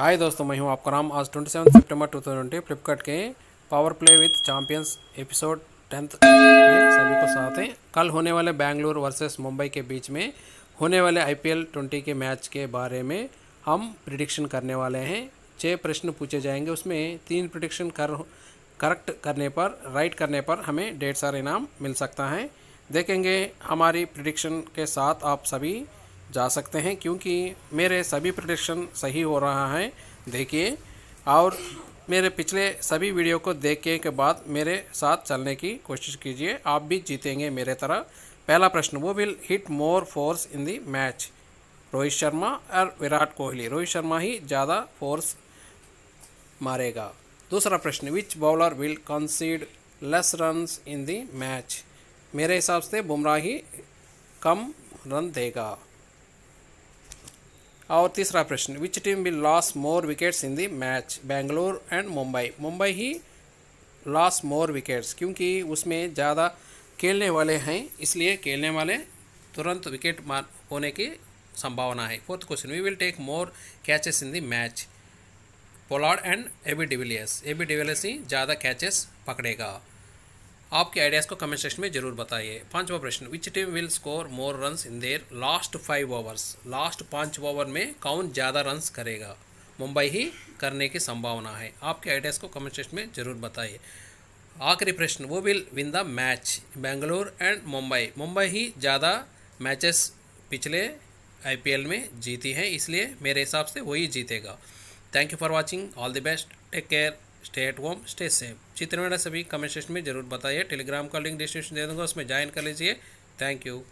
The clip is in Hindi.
हाय दोस्तों मैं हूं आपका नाम आज 27 सितंबर 2020 फ्लिपकार्ट के power play with champions episode tenth सभी को साथ हैं कल होने वाले बैंगलोर वर्सेस मुंबई के बीच में होने वाले आईपीएल 20 के मैच के बारे में हम प्रिडिक्शन करने वाले हैं छः प्रश्न पूछे जाएंगे उसमें तीन प्रिडिक्शन कर करेक्ट करने पर राइट करने पर हमें डेढ़ सारे इनाम मिल सकता है देखेंगे हमारी प्रिडिक्शन के साथ आप सभी जा सकते हैं क्योंकि मेरे सभी प्रडिक्शन सही हो रहा है देखिए और मेरे पिछले सभी वीडियो को देखने के बाद मेरे साथ चलने की कोशिश कीजिए आप भी जीतेंगे मेरे तरह पहला प्रश्न who will hit more fours in the match Rohit Sharma और विराट कोहली रोहित शर्मा ही ज़्यादा फोर्स मारेगा दूसरा प्रश्न which bowler will concede less run in the match मेरे हिसाब से बुमराह ही कम रन देगा और तीसरा प्रश्न which team will lose more wickets in the match Bangalore and Mumbai Mumbai ही लॉस मोर विकेट्स क्योंकि उसमें ज़्यादा खेलने वाले हैं इसलिए खेलने वाले तुरंत विकेट मार होने की संभावना है fourth question we will take more catches in the match Pollard and AB de Villiers AB de Villiers ही ज़्यादा कैचेस पकड़ेगा आपके आइडियाज़ को कमेंट सेक्शन में जरूर बताइए पांचवा प्रश्न which team will score more run in their last five overs last पांच ओवर में कौन ज़्यादा रन करेगा मुंबई ही करने की संभावना है आपके आइडियाज़ को कमेंट सेक्शन में ज़रूर बताइए आखिरी प्रश्न who will win the match Bangalore and Mumbai Mumbai ही ज़्यादा मैचेस पिछले आईपीएल में जीती हैं इसलिए मेरे हिसाब से वही जीतेगा thank you for watching all the best take care stay at home stay safe चित्रमेड़ा सभी कमेंट सेक्शन में जरूर बताइए टेलीग्राम का लिंक डिस्क्रिप्शन दे दूंगा उसमें ज्वाइन कर लीजिए थैंक यू